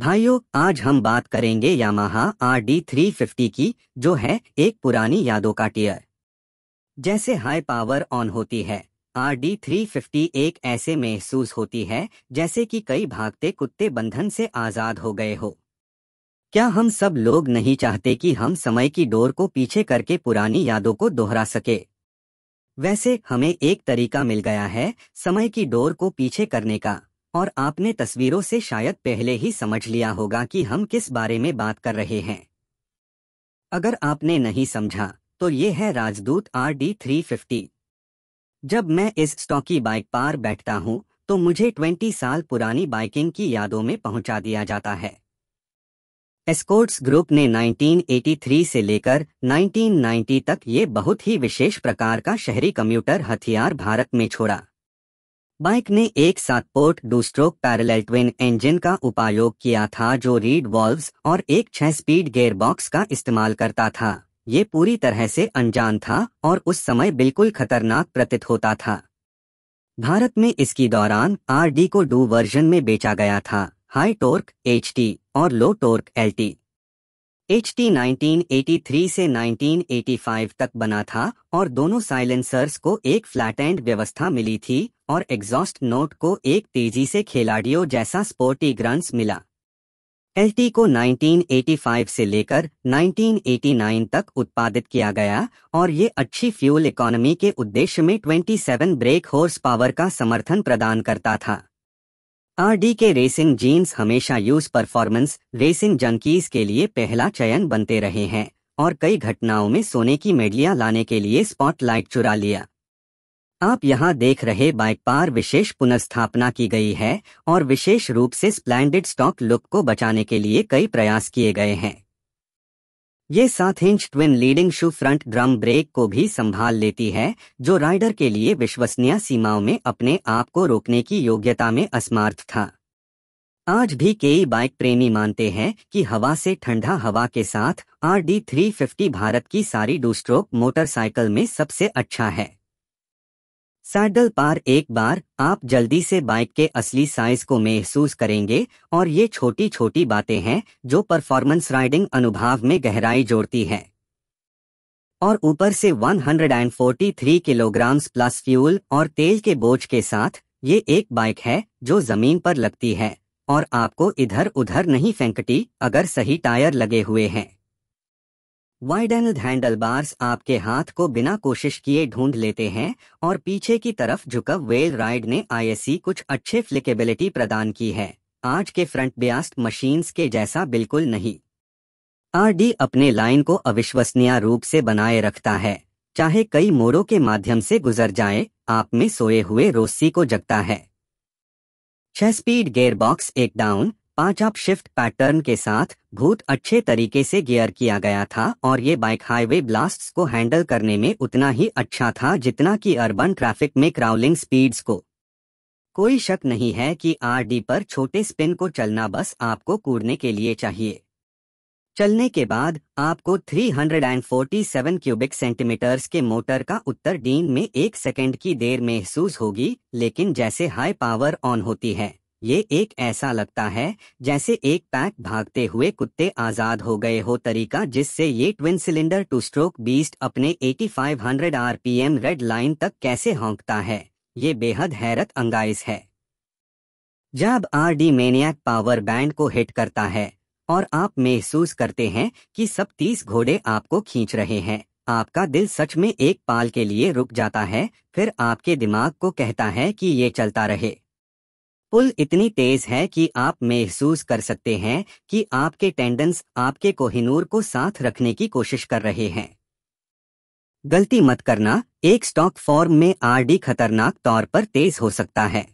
भाइयों आज हम बात करेंगे Yamaha R D three fifty की जो है एक पुरानी यादों का टियर जैसे हाई पावर ऑन होती है आर डी थ्री फिफ्टी एक ऐसे महसूस होती है जैसे कि कई भागते कुत्ते बंधन से आजाद हो गए हो क्या हम सब लोग नहीं चाहते कि हम समय की डोर को पीछे करके पुरानी यादों को दोहरा सके वैसे हमें एक तरीका मिल गया है समय की डोर को पीछे करने का और आपने तस्वीरों से शायद पहले ही समझ लिया होगा कि हम किस बारे में बात कर रहे हैं अगर आपने नहीं समझा तो ये है राजदूत आर डी थ्री फिफ्टी जब मैं इस स्टॉकी बाइक पार बैठता हूँ तो मुझे ट्वेंटी साल पुरानी बाइकिंग की यादों में पहुंचा दिया जाता है एस्कोर्ट्स ग्रुप ने 1983 से लेकर 1990 तक ये बहुत ही विशेष प्रकार का शहरी कम्यूटर हथियार भारत में छोड़ा बाइक ने एक साथ पोर्ट दो स्ट्रोक पैरेलल ट्विन इंजन का उपयोग किया था जो रीड वॉल्व्स और एक छह स्पीड गेयर बॉक्स का इस्तेमाल करता था ये पूरी तरह से अनजान था और उस समय बिल्कुल खतरनाक प्रतीत होता था भारत में इसकी दौरान आर को डू वर्जन में बेचा गया था हाई टोर्क एच और low torque L T H three से 1985 तक बना था और दोनों साइलेंसर्स को एक फ्लैट एंड व्यवस्था मिली थी और एग्जॉस्ट नोट को एक तेजी से खिलाड़ियों जैसा स्पोर्टी ग्रांस मिला एलटी को 1985 से लेकर 1989 तक उत्पादित किया गया और ये अच्छी फ्यूल इकोनॉमी के उद्देश्य में 27 ब्रेक हॉर्स पावर का समर्थन प्रदान करता था आरडी के रेसिंग जीन्स हमेशा यूज परफॉर्मेंस रेसिंग जंकीज के लिए पहला चयन बनते रहे हैं और कई घटनाओं में सोने की मेडलियां लाने के लिए स्पॉटलाइट चुरा लिया आप यहाँ देख रहे बाइक पार विशेष पुनर्स्थापना की गई है और विशेष रूप से स्प्लैंडेड स्टॉक लुक को बचाने के लिए कई प्रयास किए गए हैं ये सात inch twin leading shoe front drum brake को भी संभाल लेती है जो राइडर के लिए विश्वसनीय सीमाओं में अपने आप को रोकने की योग्यता में असमर्थ था आज भी कई बाइक प्रेमी मानते हैं कि हवा से ठंडा हवा के साथ R D three fifty Bharat की सारी डूस्ट्रोक मोटरसाइकिल में सबसे अच्छा है सैडल पार एक बार आप जल्दी से बाइक के असली साइज को महसूस करेंगे और ये छोटी छोटी बातें हैं जो परफॉर्मेंस राइडिंग अनुभव में गहराई जोड़ती हैं और ऊपर से 143 किलोग्राम्स प्लस फ्यूल और तेल के बोझ के साथ ये एक बाइक है जो जमीन पर लगती है और आपको इधर उधर नहीं फेंकती अगर सही टायर लगे हुए हैं हैंडल हैंडलबार्स आपके हाथ को बिना कोशिश किए ढूंढ लेते हैं और पीछे की तरफ झुका वेल राइड ने आईएससी कुछ अच्छे फ्लिकेबिलिटी प्रदान की है आज के फ्रंट ब्यास्ट मशीन्स के जैसा बिल्कुल नहीं आरडी अपने लाइन को अविश्वसनीय रूप से बनाए रखता है चाहे कई मोड़ों के माध्यम से गुजर जाए आप में सोए हुए रोस्सी को जगता है छह स्पीड गेयरबॉक्स एक डाउन आज आप शिफ्ट पैटर्न के साथ बहुत अच्छे तरीके से गियर किया गया था और ये बाइक हाईवे ब्लास्ट्स को हैंडल करने में उतना ही अच्छा था जितना कि अर्बन ट्रैफिक में क्राउलिंग स्पीड्स को कोई शक नहीं है कि आरडी पर छोटे स्पिन को चलना बस आपको कूदने के लिए चाहिए चलने के बाद आपको 347 क्यूबिक सेंटीमीटर्स के मोटर का उत्तर डीन में एक सेकंड की देर महसूस होगी लेकिन जैसे हाई पावर ऑन होती है ये एक ऐसा लगता है जैसे एक पैक भागते हुए कुत्ते आजाद हो गए हो तरीका जिससे ये twin cylinder two stroke beast अपने 8500 आरपीएम रेड लाइन तक कैसे होंकता है ये बेहद हैरत अंगाइज है जब R D maniac power band को हिट करता है और आप महसूस करते हैं कि सब तीस घोड़े आपको खींच रहे हैं आपका दिल सच में एक पाल के लिए रुक जाता है फिर आपके दिमाग को कहता है कि ये चलता रहे पुल इतनी तेज है कि आप महसूस कर सकते हैं कि आपके टेंडेंस आपके कोहिनूर को साथ रखने की कोशिश कर रहे हैं गलती मत करना एक स्टॉक फॉर्म में आरडी खतरनाक तौर पर तेज हो सकता है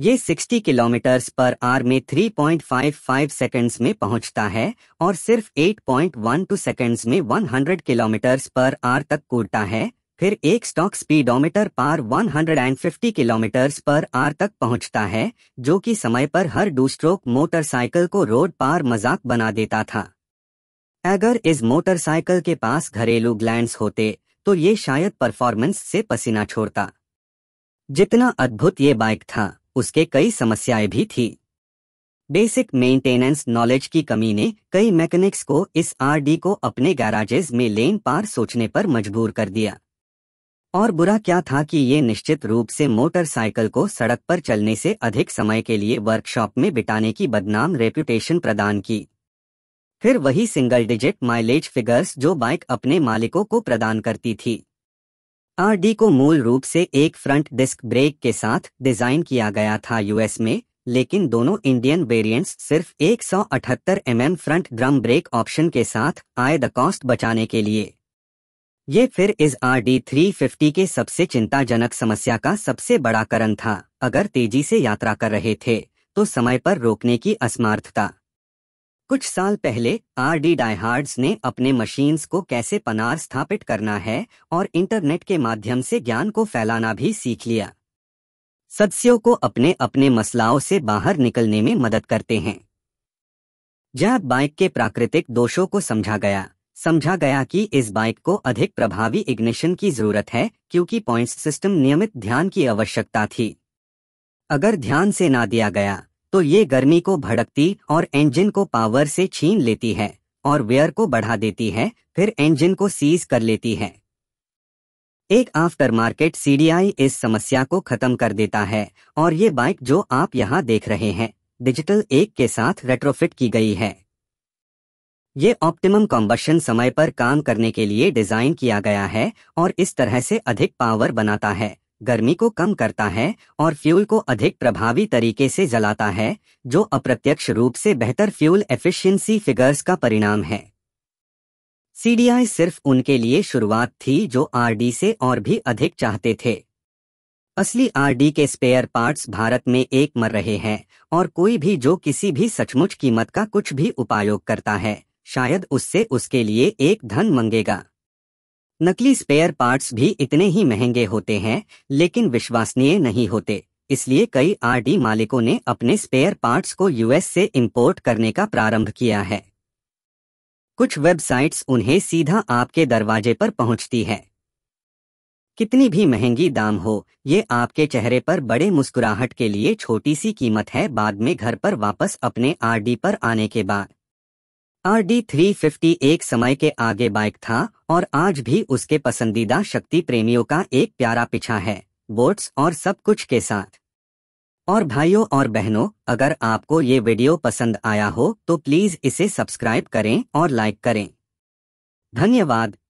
ये 60 किलोमीटर पर आर में 3.55 सेकेंड्स में पहुंचता है और सिर्फ 8.12 सेकेंड्स में 100 किलोमीटर पर आर तक कूदता है फिर एक स्टॉक स्पीडोमीटर पार 150 किलोमीटर पर आर तक पहुंचता है जो कि समय पर हर डू स्ट्रोक मोटरसाइकिल को रोड पार मजाक बना देता था अगर इस मोटरसाइकिल के पास घरेलू ग्लैंड होते तो ये शायद परफॉर्मेंस से पसीना छोड़ता जितना अद्भुत ये बाइक था उसके कई समस्याएं भी थी बेसिक मेंटेनेंस नॉलेज की कमी ने कई मैकेनिक्स को इस आरडी को अपने गैराजेस में लेन पार सोचने पर मजबूर कर दिया और बुरा क्या था कि ये निश्चित रूप से मोटरसाइकिल को सड़क पर चलने से अधिक समय के लिए वर्कशॉप में बिताने की बदनाम रेपुटेशन प्रदान की फिर वही सिंगल डिजिट माइलेज फिगर्स जो बाइक अपने मालिकों को प्रदान करती थी आरडी को मूल रूप से एक फ्रंट डिस्क ब्रेक के साथ डिजाइन किया गया था यूएस में लेकिन दोनों इंडियन वेरिएंट्स सिर्फ 178 सौ mm front drum brake option के साथ आए द कॉस्ट बचाने के लिए ये फिर इस आर डी थ्री फिफ्टी के सबसे चिंताजनक समस्या का सबसे बड़ा कारण था अगर तेजी से यात्रा कर रहे थे तो समय पर रोकने की असमर्थता कुछ साल पहले आर डी डायहार्ड्स ने अपने मशीन्स को कैसे पनार स्थापित करना है और इंटरनेट के माध्यम से ज्ञान को फैलाना भी सीख लिया सदस्यों को अपने अपने मसलाओं से बाहर निकलने में मदद करते हैं जैब बाइक के प्राकृतिक दोषों को समझा गया समझा गया कि इस बाइक को अधिक प्रभावी इग्निशन की जरूरत है क्योंकि पॉइंट्स सिस्टम नियमित ध्यान की आवश्यकता थी अगर ध्यान से ना दिया गया तो ये गर्मी को भड़कती और इंजन को पावर से छीन लेती है और वेयर को बढ़ा देती है फिर इंजन को सीज कर लेती है एक आफ्टर मार्केट सीडीआई इस समस्या को खत्म कर देता है और ये बाइक जो आप यहाँ देख रहे हैं डिजिटल एक के साथ रेट्रोफिट की गई है ये ऑप्टिमम कॉम्बशन समय पर काम करने के लिए डिजाइन किया गया है और इस तरह से अधिक पावर बनाता है गर्मी को कम करता है और फ्यूल को अधिक प्रभावी तरीके से जलाता है जो अप्रत्यक्ष रूप से बेहतर फ्यूल एफिशिएंसी फिगर्स का परिणाम है सीडीआई सिर्फ उनके लिए शुरुआत थी जो आरडी से और भी अधिक चाहते थे असली आरडी के स्पेयर पार्ट्स भारत में एक मर रहे हैं और कोई भी जो किसी भी सचमुच कीमत का कुछ भी उपायोग करता है शायद उससे उसके लिए एक धन मंगेगा नकली स्पेयर पार्ट्स भी इतने ही महंगे होते हैं लेकिन विश्वसनीय नहीं होते इसलिए कई आरडी मालिकों ने अपने स्पेयर पार्ट्स को यूएस से इंपोर्ट करने का प्रारंभ किया है कुछ वेबसाइट्स उन्हें सीधा आपके दरवाजे पर पहुंचती है कितनी भी महंगी दाम हो ये आपके चेहरे पर बड़े मुस्कुराहट के लिए छोटी सी कीमत है बाद में घर पर वापस अपने आरडी पर आने के बाद आर डी थ्री फिफ्टी एक समय के आगे बाइक था और आज भी उसके पसंदीदा शक्ति प्रेमियों का एक प्यारा पीछा है बोट्स और सब कुछ के साथ और भाइयों और बहनों अगर आपको ये वीडियो पसंद आया हो तो प्लीज़ इसे सब्सक्राइब करें और लाइक करें धन्यवाद